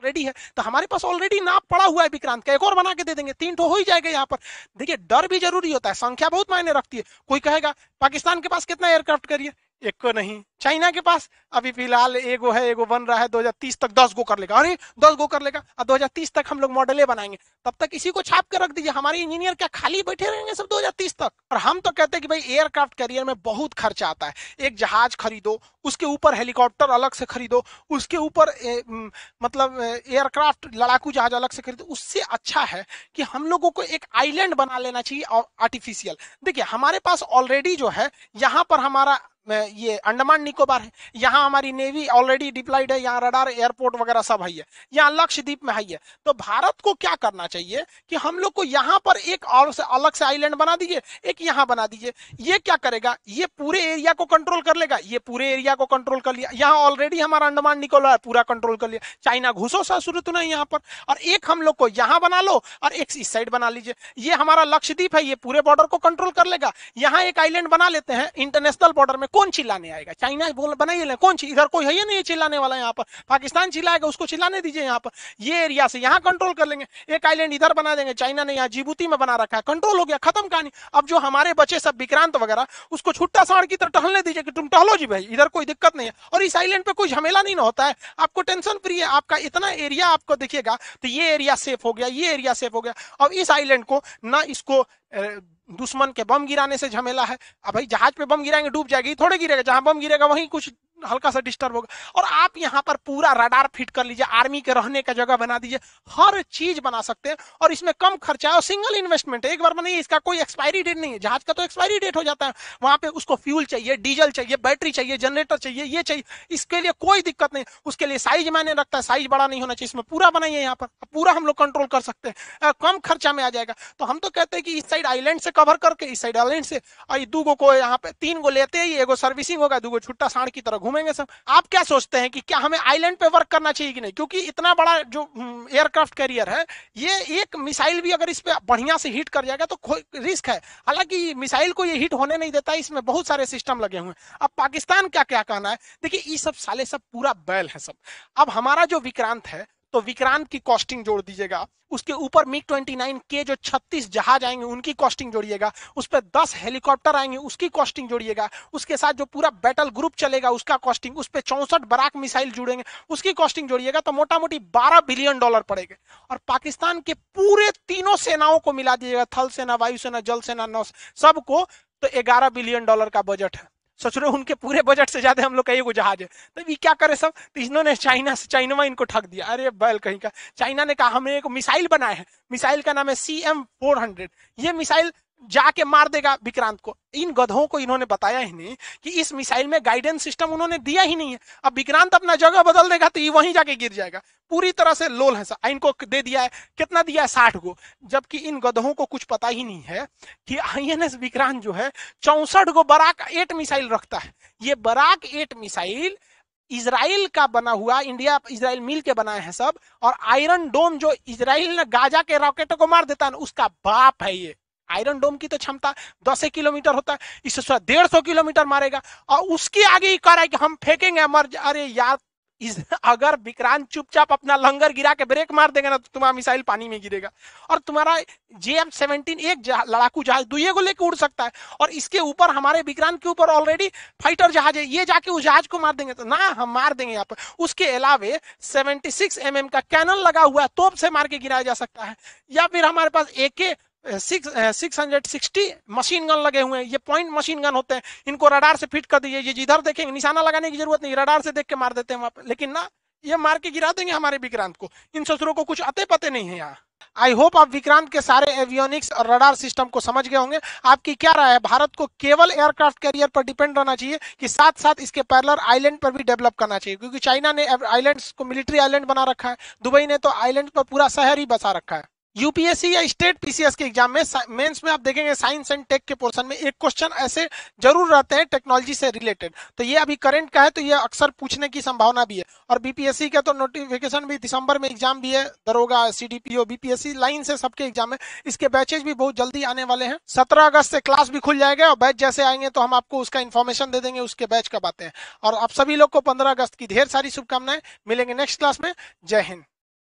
already है तो हमारे पास ऑलरेडी नाप पड़ा हुआ है विक्रांत का एक और बना के दे देंगे तीन ठो हो ही जाएगा यहाँ पर देखिए डर भी जरूरी होता है संख्या बहुत मायने रखती है कोई कहेगा पाकिस्तान के पास कितना एयरक्राफ्ट करिए एक को नहीं चाइना के पास अभी फिलहाल एगो है एगो बन रहा है 2030 तक 10 गो कर लेगा अरे 10 गो कर लेगा और 2030 तक हम लोग मॉडले बनाएंगे तब तक इसी को छाप के रख दीजिए हमारे इंजीनियर क्या खाली बैठे रहेंगे सब 2030 तक और हम तो कहते हैं कि भाई एयरक्राफ्ट कैरियर में बहुत खर्चा आता है एक जहाज खरीदो उसके ऊपर हेलीकॉप्टर अलग से खरीदो उसके ऊपर मतलब एयरक्राफ्ट लड़ाकू जहाज अलग से खरीदो उससे अच्छा है कि हम लोगों को एक आईलैंड बना लेना चाहिए आर्टिफिशियल देखिए हमारे पास ऑलरेडी जो है यहाँ पर हमारा ये अंडमान निकोबार है यहाँ हमारी नेवी ऑलरेडी डिप्लाइड है यहाँ रडार एयरपोर्ट वगैरह सब है यहाँ लक्षद्वीप में है तो भारत को क्या करना चाहिए कि हम लोग को यहाँ पर एक और से अलग से आइलैंड बना दीजिए एक यहाँ बना दीजिए ये क्या करेगा ये पूरे एरिया को कंट्रोल कर लेगा ये पूरे एरिया को कंट्रोल कर लिया यहाँ ऑलरेडी हमारा अंडमान निकोबार पूरा कंट्रोल कर लिया चाइना घुसो सा शुरू तो नहीं यहाँ पर और एक हम लोग को यहाँ बना लो और एक इस साइड बना लीजिए ये हमारा लक्षद्वीप है ये पूरे बॉर्डर को कंट्रोल कर लेगा यहाँ एक आइलैंड बना लेते हैं इंटरनेशनल बॉर्डर में कौन चिल्लाने आएगा चाइना बनाइए ले कौन इधर कोई है ही नहीं चिल्लाने वाला यहाँ पर पाकिस्तान चिल्लाएगा उसको चिल्लाने दीजिए यहाँ पर ये एरिया से यहाँ कंट्रोल कर लेंगे एक आइलैंड इधर बना देंगे चाइना ने यहाँ जीबूती में बना रखा है कंट्रोल हो गया खत्म कहानी अब जो हमारे बचे सब विक्रांत वगैरह उसको छुट्टा साड़ की तरह टहलने दीजिए कि तुम टहलो जी भाई इधर कोई दिक्कत नहीं है और इस आइलैंड पे कोई झमेला नहीं ना होता है आपको टेंशन फ्री है आपका इतना एरिया आपको देखिएगा तो ये एरिया सेफ हो गया ये एरिया सेफ हो गया अब इस आइलैंड को ना इसको दुश्मन के बम गिराने से झमेला है अब भाई जहाज पे बम गिराएंगे डूब जाएगी थोड़े गिरेगा जहां बम गिरेगा वहीं कुछ हल्का सा डिस्टर्ब होगा और आप यहाँ पर पूरा रडार फिट कर लीजिए आर्मी के रहने का जगह बना दीजिए हर चीज बना सकते हैं और इसमें कम खर्चा और सिंगल इन्वेस्टमेंट है एक बार बनाइए इसका कोई एक्सपायरी डेट नहीं है जहाज का तो एक्सपायरी डेट हो जाता है वहां पे उसको फ्यूल चाहिए डीजल चाहिए बैटरी चाहिए जनरेटर चाहिए ये चाहिए इसके लिए कोई दिक्कत नहीं उसके लिए साइज मैंने रखता है साइज बड़ा नहीं होना चाहिए इसमें पूरा बनाइए यहाँ पर पूरा हम लोग कंट्रोल कर सकते हैं कम खर्चा में आ जाएगा तो हम तो कहते हैं कि इस साइड आईलैंड से कवर करके इस साइड आईलैंड से दू गो को यहाँ पे तीन गो लेते ही एगो सर्विसिंग होगा दू गो छुट्टा साढ़ की तरह घूमेंगे सब आप क्या सोचते हैं कि क्या हमें आइलैंड पे वर्क करना चाहिए कि नहीं क्योंकि इतना बड़ा जो एयरक्राफ्ट हम्म, कैरियर है ये एक मिसाइल भी अगर इस पर बढ़िया से हिट कर जाएगा तो रिस्क है हालांकि मिसाइल को ये हिट होने नहीं देता इसमें बहुत सारे सिस्टम लगे हुए हैं अब पाकिस्तान क्या क्या कहना है देखिए ये सब साले सब पूरा बैल है सब अब हमारा जो विक्रांत है तो विक्रांत की कॉस्टिंग जोड़ दीजिएगा उसके ऊपर मिग 29 के जो 36 जहाज आएंगे उनकी कॉस्टिंग जोड़िएगा उस पर दस हेलीकॉप्टर आएंगे उसकी कॉस्टिंग जोड़िएगा उसके साथ जो पूरा बैटल ग्रुप चलेगा उसका कॉस्टिंग उस पर चौसठ बराक मिसाइल जुड़ेंगे उसकी कॉस्टिंग जोड़िएगा तो मोटा मोटी बारह बिलियन डॉलर पड़ेगा और पाकिस्तान के पूरे तीनों सेनाओं को मिला दीजिएगा थल सेना वायुसेना जल सेना नौ सबको तो ग्यारह बिलियन डॉलर का बजट है सोच रहे उनके पूरे बजट से ज्यादा हम लोग का एगो जहाज है तो ये क्या करे सब तो इन्होंने चाइना से चाइनवा इनको ठग दिया अरे बैल कहीं का चाइना ने कहा हमने एक मिसाइल बनाया है मिसाइल का नाम है सी एम फोर हंड्रेड ये मिसाइल जाके मार देगा विक्रांत को इन गधों को इन्होंने बताया ही नहीं कि इस मिसाइल में गाइडेंस सिस्टम उन्होंने दिया ही नहीं है अब विक्रांत अपना जगह बदल देगा तो ये वहीं जाके गिर जाएगा पूरी तरह से लोल है सा इनको दे दिया है कितना दिया है साठ गो जबकि इन गधों को कुछ पता ही नहीं है कि आई विक्रांत जो है चौसठ गो बराक एट मिसाइल रखता है ये बराक एट मिसाइल इसराइल का बना हुआ इंडिया इसराइल मिल के बनाए हैं सब और आयरन डोम जो इसराइल ने गाजा के रॉकेटों को मार देता है उसका बाप है ये आयरन डोम की तो क्षमता दस किलोमीटर होता है इससे थोड़ा डेढ़ सौ किलोमीटर मारेगा और उसके आगे ही कह रहा है कि हम फेंकेंगे अमर अरे यार इस अगर विक्रांत चुपचाप अपना लंगर गिरा के ब्रेक मार देगा ना तो तुम्हारा मिसाइल पानी में गिरेगा और तुम्हारा जे एम सेवनटीन एक जा, लड़ाकू जहाज दुए को लेकर उड़ सकता है और इसके ऊपर हमारे विक्रांत के ऊपर ऑलरेडी फाइटर जहाज है ये जाके उस जहाज को मार देंगे तो ना हम मार देंगे यहाँ पर उसके अलावे सेवेंटी सिक्स एम एम का कैनल लगा हुआ है तोप से मार के गिराया जा सकता है या फिर हमारे पास A K six hundred sixty machine gun लगे हुए हैं ये पॉइंट मशीन गन होते हैं इनको रडार से फिट कर दीजिए ये जिधर देखेंगे निशाना लगाने की जरूरत नहीं रडार से देख के मार देते हैं वहां पर लेकिन ना ये मार के गिरा देंगे हमारे विक्रांत को इन ससुरों को कुछ अते पते नहीं है यहाँ आई होप आप विक्रांत के सारे एवियोनिक्स और रडार सिस्टम को समझ गए होंगे आपकी क्या राय है भारत को केवल एयरक्राफ्ट कैरियर पर डिपेंड रहना चाहिए कि साथ साथ इसके पैरलर आइलैंड पर भी डेवलप करना चाहिए क्योंकि चाइना ने आइलैंड्स को मिलिट्री आइलैंड बना रखा है दुबई ने तो आइलैंड पर पूरा शहर ही बसा रखा है यूपीएससी या स्टेट पीसीएस के एग्जाम में मेंस में आप देखेंगे साइंस एंड टेक के पोर्शन में एक क्वेश्चन ऐसे जरूर रहते हैं टेक्नोलॉजी से रिलेटेड तो ये अभी करंट का है तो ये अक्सर पूछने की संभावना भी है और बीपीएससी का तो नोटिफिकेशन भी दिसंबर में एग्जाम भी है दरोगा सीडीपीओ बीपीएससी लाइन से सबके एग्जाम है इसके बैचेज भी बहुत जल्दी आने वाले हैं सत्रह अगस्त से क्लास भी खुल जाएगा और बैच जैसे आएंगे तो हम आपको उसका इन्फॉर्मेशन दे देंगे उसके बैच कब आते हैं और आप सभी लोग को पंद्रह अगस्त की ढेर सारी शुभकामनाएं मिलेंगे नेक्स्ट क्लास में जय हिंद